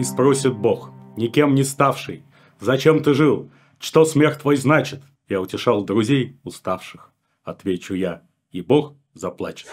и спросит Бог, никем не ставший, «Зачем ты жил? Что смех твой значит?» Я утешал друзей, уставших. Отвечу я, и Бог заплачет.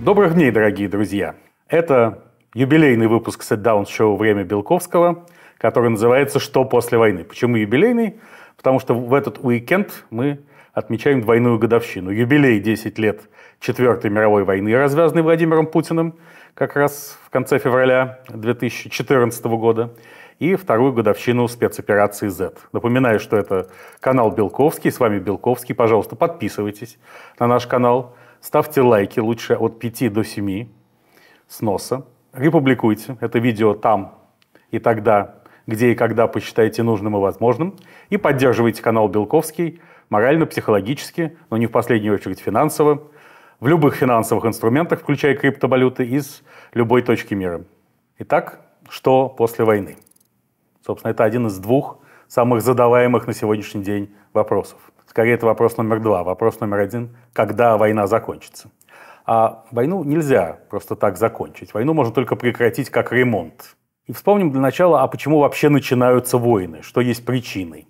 Добрых дней, дорогие друзья! Это юбилейный выпуск Sit-Down шоу «Время Белковского», который называется «Что после войны?». Почему юбилейный? Потому что в этот уикенд мы отмечаем двойную годовщину. Юбилей 10 лет Четвертой мировой войны, развязанной Владимиром Путиным как раз в конце февраля 2014 года, и вторую годовщину спецоперации Z. Напоминаю, что это канал Белковский, с вами Белковский. Пожалуйста, подписывайтесь на наш канал, ставьте лайки, лучше от 5 до 7 с носа. Републикуйте это видео там и тогда, где и когда посчитаете нужным и возможным. И поддерживайте канал Белковский – морально, психологически, но не в последнюю очередь финансово, в любых финансовых инструментах, включая криптовалюты, из любой точки мира. Итак, что после войны? Собственно, это один из двух самых задаваемых на сегодняшний день вопросов. Скорее, это вопрос номер два. Вопрос номер один – когда война закончится? А войну нельзя просто так закончить. Войну можно только прекратить как ремонт. И вспомним для начала, а почему вообще начинаются войны, что есть причиной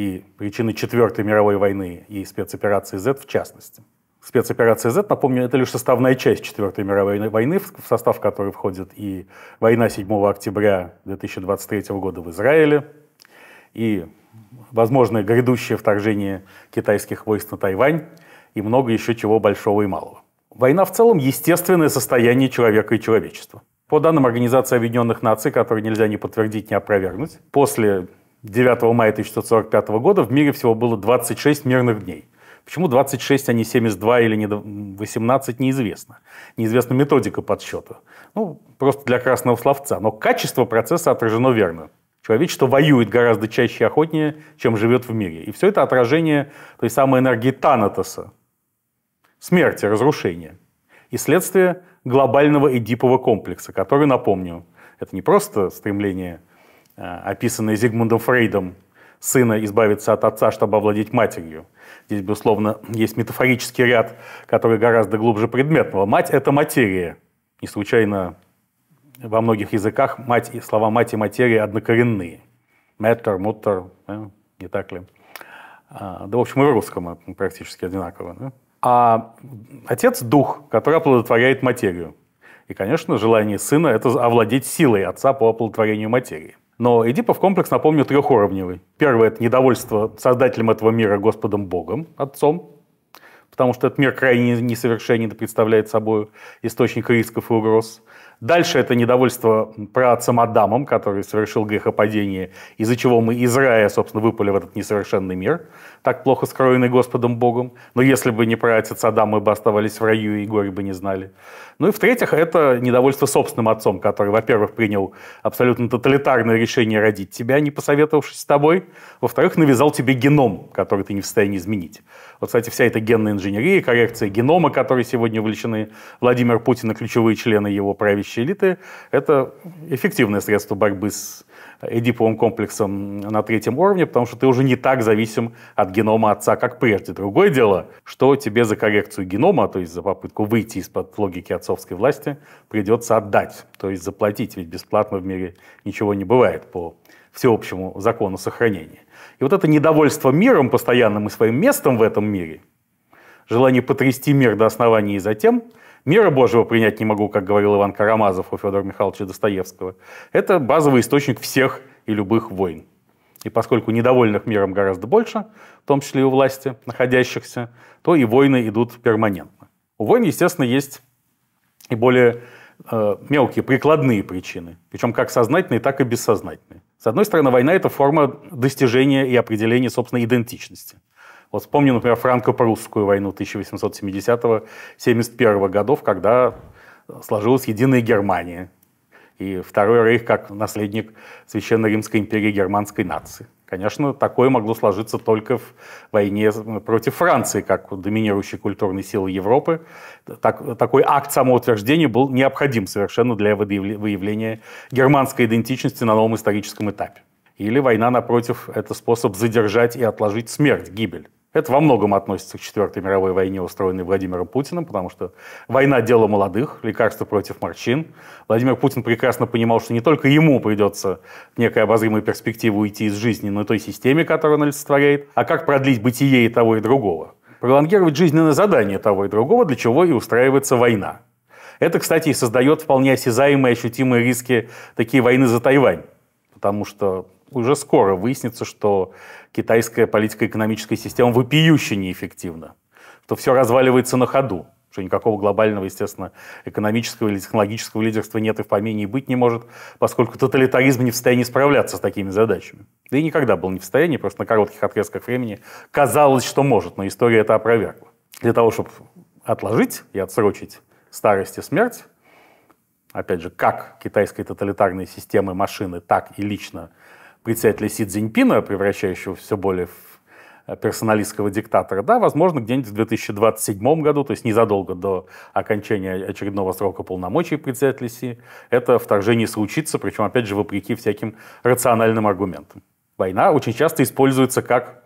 и причины Четвертой мировой войны и спецоперации Z в частности. Спецоперация Z, напомню, это лишь составная часть Четвертой мировой войны, в состав которой входит и война 7 октября 2023 года в Израиле, и возможное грядущее вторжение китайских войск на Тайвань, и много еще чего большого и малого. Война в целом – естественное состояние человека и человечества. По данным Организации Объединенных Наций, которые нельзя ни подтвердить, ни опровергнуть, после 9 мая 1945 года в мире всего было 26 мирных дней. Почему 26, а не 72 или не 18, неизвестно. Неизвестна методика подсчета. Ну, просто для красного словца. Но качество процесса отражено верно. Человечество воюет гораздо чаще и охотнее, чем живет в мире. И все это отражение той самой энергии Танатоса. Смерти, разрушения. И следствие глобального эдипового комплекса, который, напомню, это не просто стремление Э, описанный Зигмундом Фрейдом «Сына избавиться от отца, чтобы овладеть матерью». Здесь, безусловно, есть метафорический ряд, который гораздо глубже предметного. «Мать – это материя». Не случайно во многих языках мать, слова «мать» и «материя» однокоренные. Матер, «mutter», э, не так ли? А, да, в общем, и в русском практически одинаково. Да? А отец – дух, который оплодотворяет материю. И, конечно, желание сына – это овладеть силой отца по оплодотворению материи. Но Эдипов комплекс, напомню, трехуровневый. Первое – это недовольство создателем этого мира Господом Богом, Отцом, потому что этот мир крайне несовершенен и представляет собой источник рисков и угроз – Дальше это недовольство працам Адамом, который совершил грехопадение, из-за чего мы из рая, собственно, выпали в этот несовершенный мир, так плохо скроенный Господом Богом. Но если бы не праотец Адам, мы бы оставались в раю и горе бы не знали. Ну и в-третьих, это недовольство собственным отцом, который, во-первых, принял абсолютно тоталитарное решение родить тебя, не посоветовавшись с тобой. Во-вторых, навязал тебе геном, который ты не в состоянии изменить. Вот, кстати, вся эта генная инженерия, коррекция генома, которые сегодня увлечены Владимир Путин и ключевые члены его правящей правящей элиты. Это эффективное средство борьбы с эдиповым комплексом на третьем уровне, потому что ты уже не так зависим от генома отца, как прежде. Другое дело, что тебе за коррекцию генома, то есть за попытку выйти из-под логики отцовской власти, придется отдать, то есть заплатить, ведь бесплатно в мире ничего не бывает по всеобщему закону сохранения. И вот это недовольство миром постоянным и своим местом в этом мире, желание потрясти мир до основания и затем – Мира Божьего принять не могу, как говорил Иван Карамазов у Федора Михайловича Достоевского. Это базовый источник всех и любых войн. И поскольку недовольных миром гораздо больше, в том числе и у власти находящихся, то и войны идут перманентно. У войн, естественно, есть и более э, мелкие прикладные причины, причем как сознательные, так и бессознательные. С одной стороны, война – это форма достижения и определения собственной идентичности – вот вспомню, например, франко-прусскую войну 1870-71 годов, когда сложилась единая Германия. И Второй Рейх как наследник Священной Римской империи германской нации. Конечно, такое могло сложиться только в войне против Франции, как доминирующей культурной силы Европы. Так, такой акт самоутверждения был необходим совершенно для выявления германской идентичности на новом историческом этапе. Или война напротив – это способ задержать и отложить смерть, гибель. Это во многом относится к Четвертой мировой войне, устроенной Владимиром Путиным, потому что война – дело молодых, лекарство против морщин. Владимир Путин прекрасно понимал, что не только ему придется в некой обозримой перспективе уйти из жизни, но и той системе, которую он олицетворяет, а как продлить бытие и того, и другого. Пролонгировать жизненное задание того и другого, для чего и устраивается война. Это, кстати, и создает вполне осязаемые, ощутимые риски такие войны за Тайвань, потому что уже скоро выяснится, что китайская политико-экономическая система вопиюще неэффективна, что все разваливается на ходу, что никакого глобального, естественно, экономического или технологического лидерства нет и в помине и быть не может, поскольку тоталитаризм не в состоянии справляться с такими задачами. Да и никогда был не в состоянии, просто на коротких отрезках времени казалось, что может, но история это опровергла. Для того, чтобы отложить и отсрочить старость и смерть, опять же, как китайской тоталитарной системы машины, так и лично председателя Си Цзиньпина, превращающего все более в э, персоналистского диктатора, да, возможно, где-нибудь в 2027 году, то есть незадолго до окончания очередного срока полномочий председателя Си, это вторжение случится, причем, опять же, вопреки всяким рациональным аргументам. Война очень часто используется как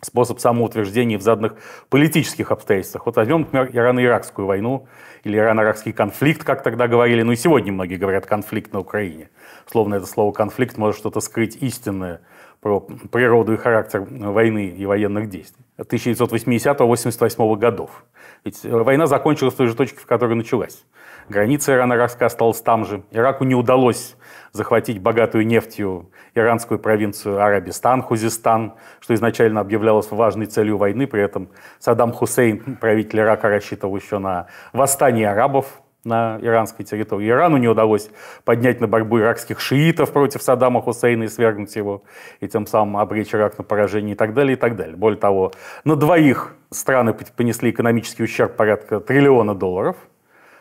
способ самоутверждения в заданных политических обстоятельствах. Вот возьмем, например, Ирано-Иракскую войну или Ирано-Иракский конфликт, как тогда говорили, ну и сегодня многие говорят «конфликт на Украине». Словно это слово «конфликт» может что-то скрыть истинное про природу и характер войны и военных действий 1980-88 годов. Ведь э, война закончилась в той же точке, в которой началась. Граница Ирана-Иракска осталась там же. Ираку не удалось захватить богатую нефтью иранскую провинцию Арабистан, Хузистан, что изначально объявлялось важной целью войны. При этом Саддам Хусейн, правитель Ирака, рассчитывал еще на восстание арабов на иранской территории. Ирану не удалось поднять на борьбу иракских шиитов против Саддама Хусейна и свергнуть его, и тем самым обречь Ирак на поражение и так далее, и так далее. Более того, на двоих страны понесли экономический ущерб порядка триллиона долларов –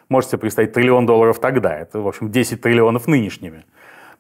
можете представить, триллион долларов тогда. Это, в общем, 10 триллионов нынешними.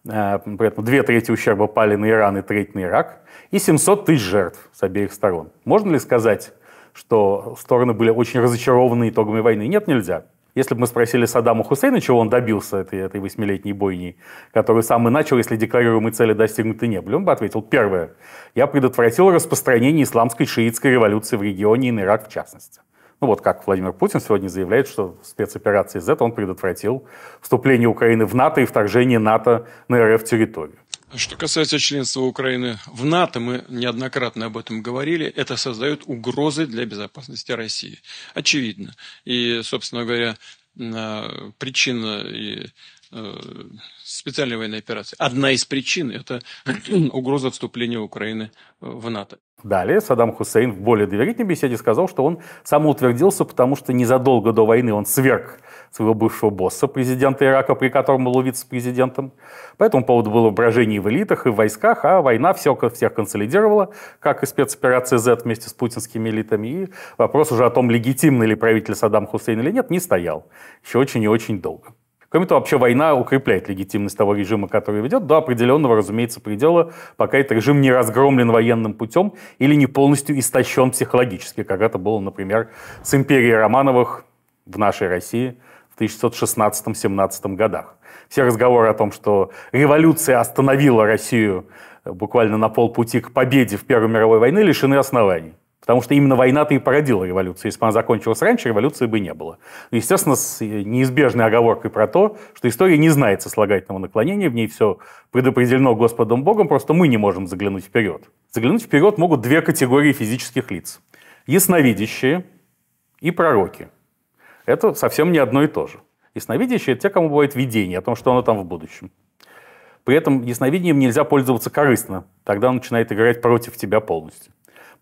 Э, поэтому две трети ущерба пали на Иран и треть на Ирак. И 700 тысяч жертв с обеих сторон. Можно ли сказать, что стороны были очень разочарованы итогами войны? Нет, нельзя. Если бы мы спросили Саддама Хусейна, чего он добился этой, этой восьмилетней бойни, которую сам и начал, если декларируемые цели достигнуты не были, он бы ответил, первое, я предотвратил распространение исламской шиитской революции в регионе и на Ирак в частности. Ну вот как Владимир Путин сегодня заявляет, что в спецоперации Z он предотвратил вступление Украины в НАТО и вторжение НАТО на РФ территорию. Что касается членства Украины в НАТО, мы неоднократно об этом говорили, это создает угрозы для безопасности России. Очевидно. И, собственно говоря, а, причина и э, специальной военной операции. Одна из причин – это угроза вступления Украины э, в НАТО. Далее Саддам Хусейн в более доверительной беседе сказал, что он самоутвердился, потому что незадолго до войны он сверг своего бывшего босса, президента Ирака, при котором был вице-президентом. По этому поводу было брожение в элитах и в войсках, а война все, всех консолидировала, как и спецоперация Z вместе с путинскими элитами. И вопрос уже о том, легитимный ли правитель Саддам Хусейн или нет, не стоял еще очень и очень долго. Кроме того, вообще война укрепляет легитимность того режима, который ведет, до определенного, разумеется, предела, пока этот режим не разгромлен военным путем или не полностью истощен психологически, как это было, например, с империей Романовых в нашей России в 1616-17 годах. Все разговоры о том, что революция остановила Россию буквально на полпути к победе в Первой мировой войне, лишены оснований. Потому что именно война-то и породила революцию. Если бы она закончилась раньше, революции бы не было. Естественно, с э, неизбежной оговоркой про то, что история не знает сослагательного наклонения, в ней все предопределено Господом Богом, просто мы не можем заглянуть вперед. Заглянуть вперед могут две категории физических лиц. Ясновидящие и пророки. Это совсем не одно и то же. Ясновидящие – это те, кому бывает видение о том, что оно там в будущем. При этом ясновидением нельзя пользоваться корыстно. Тогда он начинает играть против тебя полностью.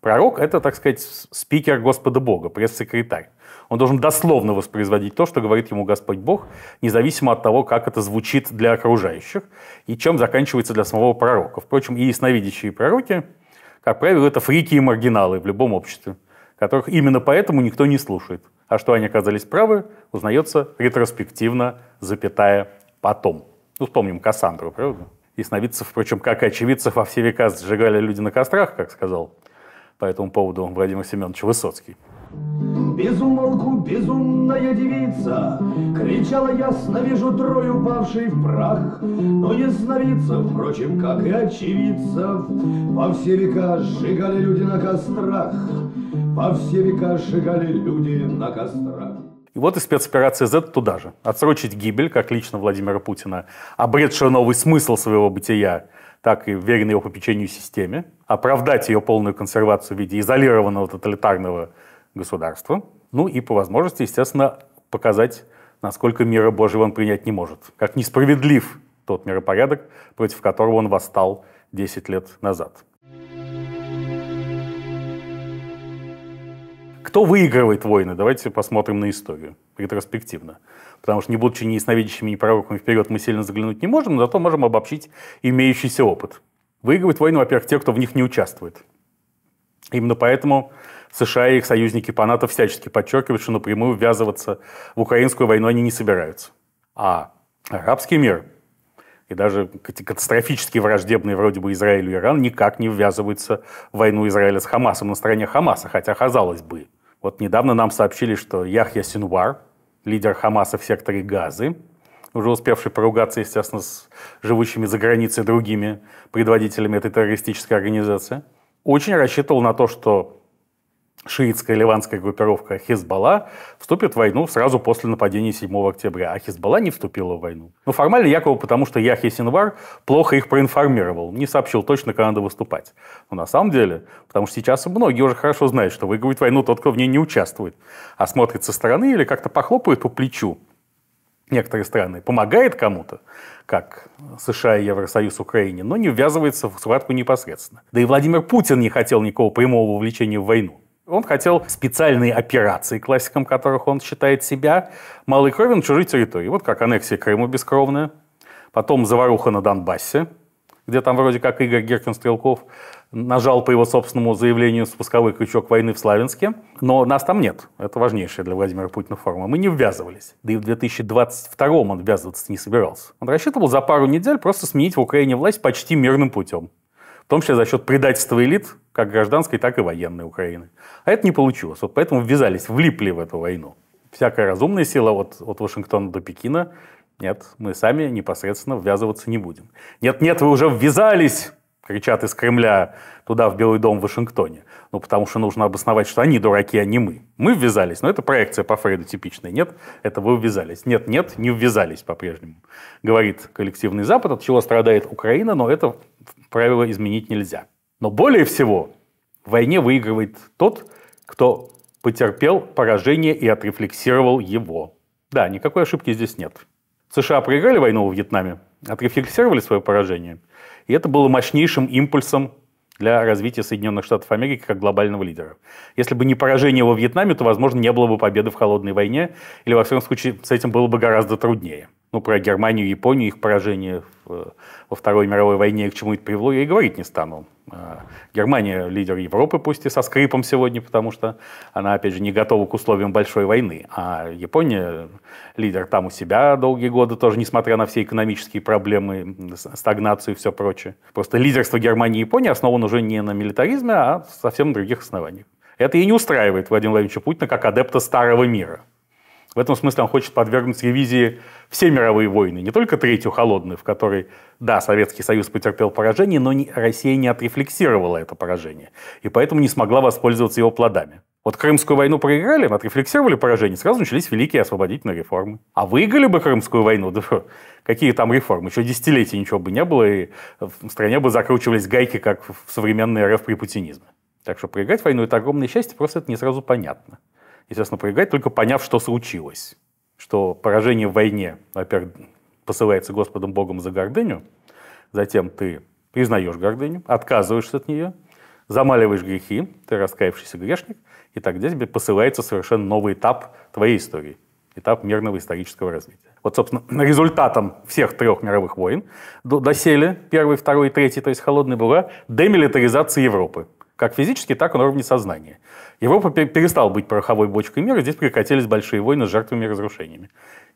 Пророк – это, так сказать, спикер Господа Бога, пресс-секретарь. Он должен дословно воспроизводить то, что говорит ему Господь Бог, независимо от того, как это звучит для окружающих и чем заканчивается для самого пророка. Впрочем, и ясновидящие пророки, как правило, это фрики и маргиналы в любом обществе, которых именно поэтому никто не слушает. А что они оказались правы, узнается ретроспективно, запятая потом. Ну, вспомним Кассандру, правда? Ясновидцев, впрочем, как и очевидцев во все века сжигали люди на кострах, как сказал по этому поводу Владимир Семенович Высоцкий. Безумолку безумная девица Кричала ясно, вижу трой упавший в прах Но ясновидца, впрочем, как и очевидцев Во все века сжигали люди на кострах Во все века сжигали люди на кострах и вот и спецоперация Z туда же. Отсрочить гибель, как лично Владимира Путина, обретшего новый смысл своего бытия, так и веренной его попечению системе, оправдать ее полную консервацию в виде изолированного тоталитарного государства, ну и по возможности, естественно, показать, насколько мира Божьего он принять не может, как несправедлив тот миропорядок, против которого он восстал 10 лет назад. кто выигрывает войны, давайте посмотрим на историю ретроспективно. Потому что, не будучи ни ясновидящими, ни пророками вперед, мы сильно заглянуть не можем, но зато можем обобщить имеющийся опыт. Выигрывают войны, во-первых, те, кто в них не участвует. Именно поэтому США и их союзники по НАТО всячески подчеркивают, что напрямую ввязываться в украинскую войну они не собираются. А арабский мир и даже катастрофически враждебные вроде бы Израилю и Иран никак не ввязываются в войну Израиля с Хамасом на стороне Хамаса, хотя казалось бы – вот недавно нам сообщили, что Яхья Синвар, лидер Хамаса в секторе Газы, уже успевший поругаться, естественно, с живущими за границей другими предводителями этой террористической организации, очень рассчитывал на то, что шиитская ливанская группировка Хизбалла вступит в войну сразу после нападения 7 октября, а Хизбалла не вступила в войну. Но ну, формально якобы потому, что Яхья Синвар плохо их проинформировал, не сообщил точно, когда надо выступать. Но на самом деле, потому что сейчас многие уже хорошо знают, что выигрывает войну тот, кто в ней не участвует, а смотрит со стороны или как-то похлопает по плечу некоторые страны, помогает кому-то, как США и Евросоюз Украине, но не ввязывается в схватку непосредственно. Да и Владимир Путин не хотел никакого прямого вовлечения в войну. Он хотел специальные операции, классиком которых он считает себя, малой крови на чужие территории. Вот как аннексия Крыма бескровная, потом заваруха на Донбассе, где там вроде как Игорь Геркин Стрелков нажал по его собственному заявлению спусковой крючок войны в Славянске, но нас там нет. Это важнейшая для Владимира Путина форма. Мы не ввязывались. Да и в 2022 он ввязываться не собирался. Он рассчитывал за пару недель просто сменить в Украине власть почти мирным путем в том числе за счет предательства элит, как гражданской, так и военной Украины. А это не получилось. Вот поэтому ввязались, влипли в эту войну. Всякая разумная сила от, от Вашингтона до Пекина нет, мы сами непосредственно ввязываться не будем. Нет, нет, вы уже ввязались, кричат из Кремля туда, в Белый дом в Вашингтоне. Ну, потому что нужно обосновать, что они дураки, а не мы. Мы ввязались, но это проекция по Фрейду типичная. Нет, это вы ввязались. Нет, нет, не ввязались по-прежнему, говорит коллективный Запад, от чего страдает Украина, но это правила изменить нельзя. Но более всего в войне выигрывает тот, кто потерпел поражение и отрефлексировал его. Да, никакой ошибки здесь нет. США проиграли войну во Вьетнаме, отрефлексировали свое поражение. И это было мощнейшим импульсом для развития Соединенных Штатов Америки как глобального лидера. Если бы не поражение во Вьетнаме, то, возможно, не было бы победы в холодной войне, или, во всяком случае, с этим было бы гораздо труднее ну, про Германию Японию, их поражение в, э, во Второй мировой войне и к чему это привело, я и говорить не стану. Э, Германия лидер Европы, пусть и со скрипом сегодня, потому что она, опять же, не готова к условиям большой войны. А Япония лидер там у себя долгие годы, тоже несмотря на все экономические проблемы, стагнацию и все прочее. Просто лидерство Германии и Японии основано уже не на милитаризме, а совсем на других основаниях. Это и не устраивает Владимира Владимировича Путина как адепта старого мира. В этом смысле он хочет подвергнуть ревизии все мировые войны, не только третью холодную, в которой, да, Советский Союз потерпел поражение, но не, Россия не отрефлексировала это поражение, и поэтому не смогла воспользоваться его плодами. Вот Крымскую войну проиграли, отрефлексировали поражение, сразу начались великие освободительные реформы. А выиграли бы Крымскую войну, да какие там реформы, еще десятилетия ничего бы не было, и в стране бы закручивались гайки, как в современной РФ при путинизме. Так что проиграть войну – это огромное счастье, просто это не сразу понятно. Естественно, проиграть, только поняв, что случилось что поражение в войне, во-первых, посылается Господом Богом за гордыню, затем ты признаешь гордыню, отказываешься от нее, замаливаешь грехи, ты раскаявшийся грешник, и тогда тебе посылается совершенно новый этап твоей истории, этап мирного исторического развития. Вот, собственно, результатом всех трех мировых войн досели, первый, второй и третий, то есть холодная была демилитаризация Европы – как физически, так и на уровне сознания. Европа перестала быть пороховой бочкой мира, здесь прекратились большие войны с жертвами и разрушениями.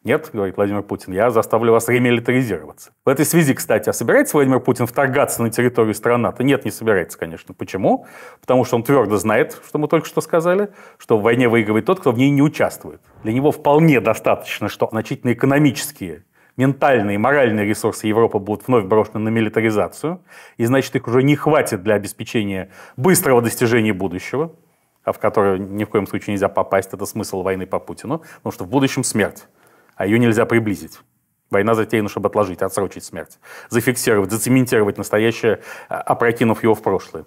Нет, говорит Владимир Путин, я заставлю вас ремилитаризироваться. В этой связи, кстати, а собирается Владимир Путин вторгаться на территорию страны НАТО? Нет, не собирается, конечно. Почему? Потому что он твердо знает, что мы только что сказали, что в войне выигрывает тот, кто в ней не участвует. Для него вполне достаточно, что значительные экономические ментальные и моральные ресурсы Европы будут вновь брошены на милитаризацию, и значит их уже не хватит для обеспечения быстрого достижения будущего, а в которое ни в коем случае нельзя попасть, это смысл войны по Путину, потому что в будущем смерть, а ее нельзя приблизить. Война затеяна, чтобы отложить, отсрочить смерть, зафиксировать, зацементировать настоящее, а, опрокинув его в прошлое.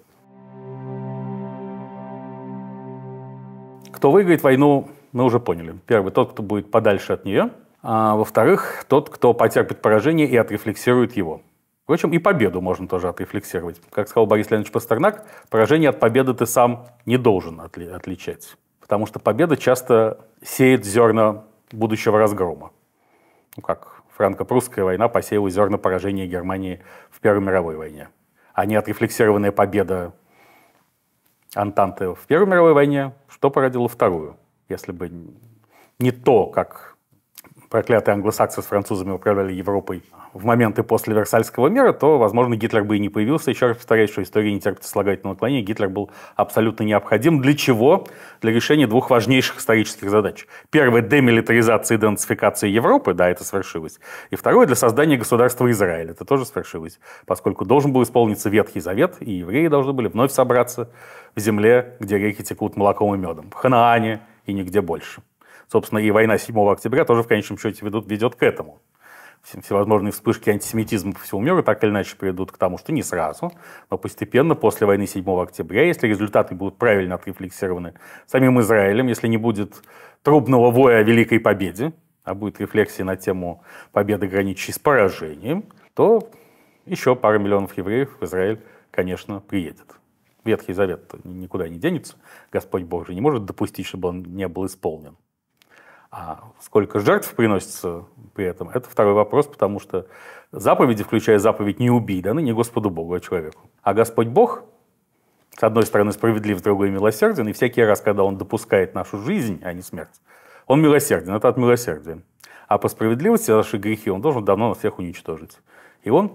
Кто выиграет войну, мы уже поняли. Первый – тот, кто будет подальше от нее – а во-вторых, тот, кто потерпит поражение и отрефлексирует его. Впрочем, и победу можно тоже отрефлексировать. Как сказал Борис Леонидович Пастернак, поражение от победы ты сам не должен отли отличать, потому что победа часто сеет зерна будущего разгрома. Ну, как франко-прусская война посеяла зерна поражения Германии в Первой мировой войне. А не отрефлексированная победа Антанты в Первой мировой войне, что породило Вторую, если бы не то, как проклятые англосаксы с французами управляли Европой в моменты после Версальского мира, то, возможно, Гитлер бы и не появился. Еще раз повторяю, что история не терпит слагательного наклонения. Гитлер был абсолютно необходим. Для чего? Для решения двух важнейших исторических задач. Первое – демилитаризация и денацификация Европы. Да, это свершилось. И второе – для создания государства Израиль. Это тоже свершилось, поскольку должен был исполниться Ветхий Завет, и евреи должны были вновь собраться в земле, где реки текут молоком и медом. В Ханаане и нигде больше. Собственно, и война 7 октября тоже в конечном счете ведут, ведет к этому. Всевозможные вспышки антисемитизма по всему миру так или иначе приведут к тому, что не сразу, но постепенно после войны 7 октября, если результаты будут правильно отрефлексированы самим Израилем, если не будет трубного воя о великой победе, а будет рефлексия на тему победы, граничащей с поражением, то еще пара миллионов евреев в Израиль, конечно, приедет. Ветхий Завет никуда не денется. Господь Бог же не может допустить, чтобы он не был исполнен. А сколько жертв приносится при этом, это второй вопрос, потому что заповеди, включая заповедь «не убий», даны не Господу Богу, а человеку. А Господь Бог, с одной стороны, справедлив, с другой милосерден, и всякий раз, когда Он допускает нашу жизнь, а не смерть, Он милосерден, это от милосердия. А по справедливости наши грехи Он должен давно нас всех уничтожить. И Он,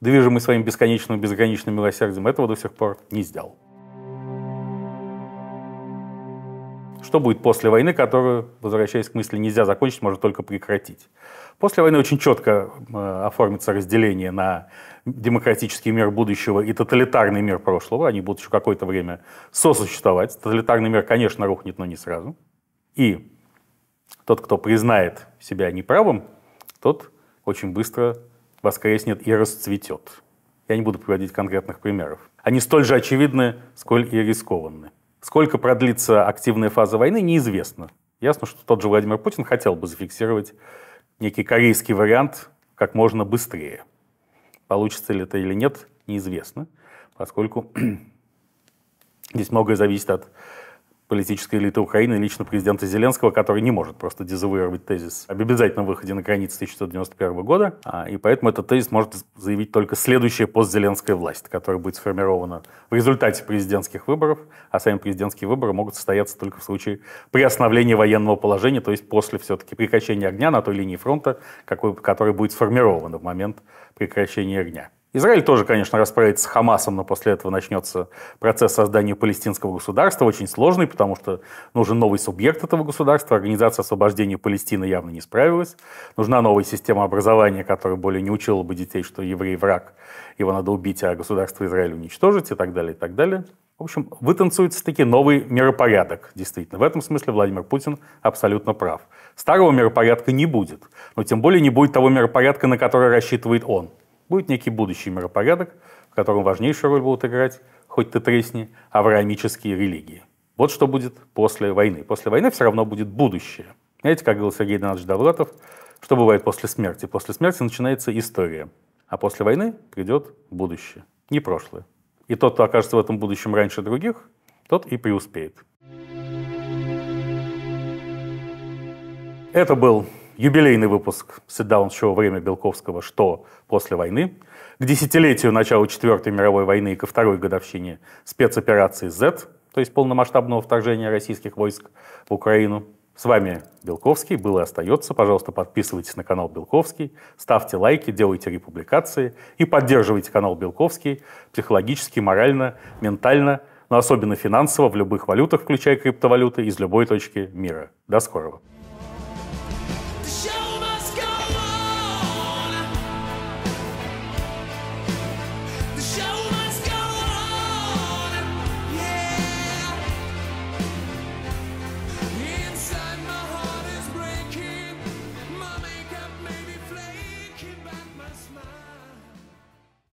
движимый своим бесконечным, безграничным милосердием, этого до сих пор не сделал. Что будет после войны, которую, возвращаясь к мысли, нельзя закончить, можно только прекратить. После войны очень четко э, оформится разделение на демократический мир будущего и тоталитарный мир прошлого. Они будут еще какое-то время сосуществовать. Тоталитарный мир, конечно, рухнет, но не сразу. И тот, кто признает себя неправым, тот очень быстро воскреснет и расцветет. Я не буду приводить конкретных примеров. Они столь же очевидны, сколь и рискованны. Сколько продлится активная фаза войны, неизвестно. Ясно, что тот же Владимир Путин хотел бы зафиксировать некий корейский вариант как можно быстрее. Получится ли это или нет, неизвестно, поскольку здесь многое зависит от политической элиты Украины, лично президента Зеленского, который не может просто дезавуировать тезис об обязательном выходе на границы 1991 года. А, и поэтому этот тезис может заявить только следующая постзеленская власть, которая будет сформирована в результате президентских выборов, а сами президентские выборы могут состояться только в случае приостановления военного положения, то есть после все-таки прекращения огня на той линии фронта, какой, которая будет сформирован в момент прекращения огня. Израиль тоже, конечно, расправится с Хамасом, но после этого начнется процесс создания палестинского государства, очень сложный, потому что нужен новый субъект этого государства, Организация освобождения Палестины явно не справилась, нужна новая система образования, которая более не учила бы детей, что еврей враг, его надо убить, а государство Израиль уничтожить и так далее, и так далее. В общем, вытанцуется таки новый миропорядок, действительно. В этом смысле Владимир Путин абсолютно прав. Старого миропорядка не будет, но тем более не будет того миропорядка, на который рассчитывает он – Будет некий будущий миропорядок, в котором важнейшую роль будут играть, хоть ты тресни, авраамические религии. Вот что будет после войны. После войны все равно будет будущее. Знаете, как говорил Сергей Донатович Довлатов, что бывает после смерти? После смерти начинается история, а после войны придет будущее, не прошлое. И тот, кто окажется в этом будущем раньше других, тот и преуспеет. Это был юбилейный выпуск ситдаун-шоу «Время Белковского. Что после войны?», к десятилетию начала Четвертой мировой войны и ко второй годовщине спецоперации Z, то есть полномасштабного вторжения российских войск в Украину. С вами Белковский, был и остается. Пожалуйста, подписывайтесь на канал Белковский, ставьте лайки, делайте републикации и поддерживайте канал Белковский психологически, морально, ментально, но особенно финансово в любых валютах, включая криптовалюты, из любой точки мира. До скорого!